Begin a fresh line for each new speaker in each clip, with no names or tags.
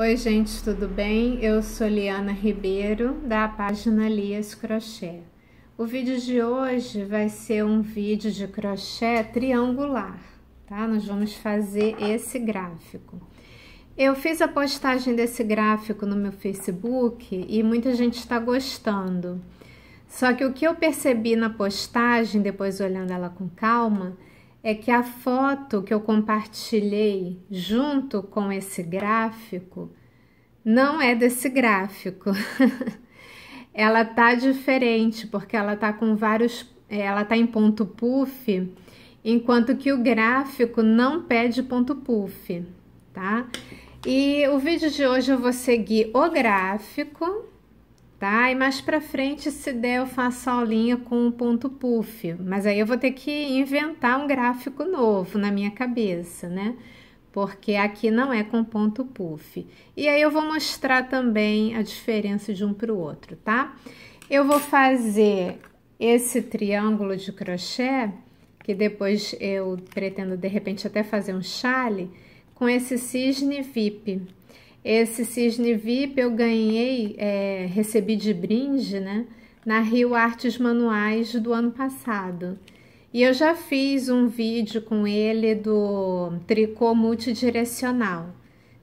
Oi, gente, tudo bem? Eu sou Liana Ribeiro, da página Lias Crochê. O vídeo de hoje vai ser um vídeo de crochê triangular, tá? Nós vamos fazer esse gráfico. Eu fiz a postagem desse gráfico no meu Facebook e muita gente está gostando. Só que o que eu percebi na postagem, depois olhando ela com calma, é que a foto que eu compartilhei junto com esse gráfico não é desse gráfico. ela tá diferente porque ela tá com vários, é, ela tá em ponto puff, enquanto que o gráfico não pede ponto puff, tá? E o vídeo de hoje eu vou seguir o gráfico tá? E mais pra frente, se der, eu faço aulinha com um ponto puff, mas aí eu vou ter que inventar um gráfico novo na minha cabeça, né? Porque aqui não é com ponto puff. E aí eu vou mostrar também a diferença de um para o outro, tá? Eu vou fazer esse triângulo de crochê, que depois eu pretendo de repente até fazer um chale, com esse cisne VIP, esse cisne VIP eu ganhei, é, recebi de brinde, né? Na Rio Artes Manuais do ano passado. E eu já fiz um vídeo com ele do tricô multidirecional.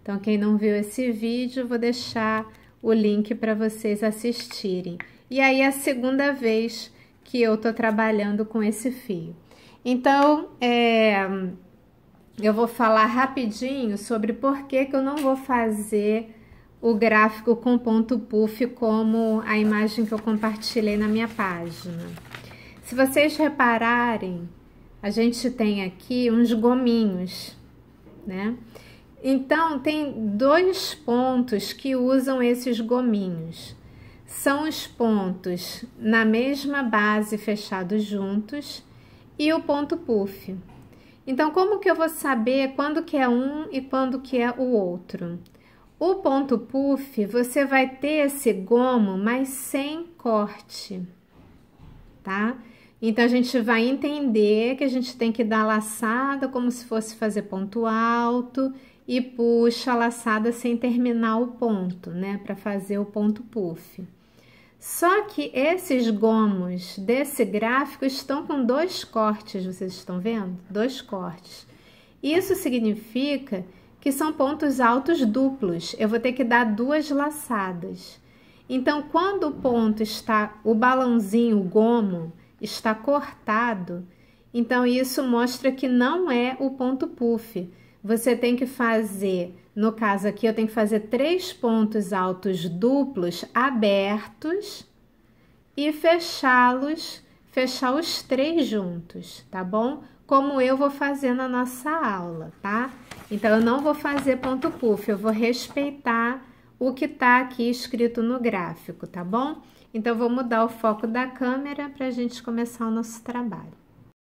Então, quem não viu esse vídeo, vou deixar o link para vocês assistirem. E aí, é a segunda vez que eu tô trabalhando com esse fio. Então, é, eu vou falar rapidinho sobre por que, que eu não vou fazer o gráfico com ponto puff como a imagem que eu compartilhei na minha página. Se vocês repararem, a gente tem aqui uns gominhos, né? Então, tem dois pontos que usam esses gominhos. São os pontos na mesma base fechados juntos e o ponto puff. Então, como que eu vou saber quando que é um e quando que é o outro? O ponto puff, você vai ter esse gomo, mas sem corte, tá? Então, a gente vai entender que a gente tem que dar laçada como se fosse fazer ponto alto e puxa a laçada sem terminar o ponto, né? Para fazer o ponto puff. Só que esses gomos desse gráfico estão com dois cortes, vocês estão vendo? Dois cortes. Isso significa que são pontos altos duplos. Eu vou ter que dar duas laçadas. Então, quando o ponto está, o balãozinho, o gomo, está cortado, então isso mostra que não é o ponto puff você tem que fazer, no caso aqui, eu tenho que fazer três pontos altos duplos abertos e fechá-los, fechar os três juntos, tá bom? Como eu vou fazer na nossa aula, tá? Então, eu não vou fazer ponto puff, eu vou respeitar o que tá aqui escrito no gráfico, tá bom? Então, vou mudar o foco da câmera para a gente começar o nosso trabalho.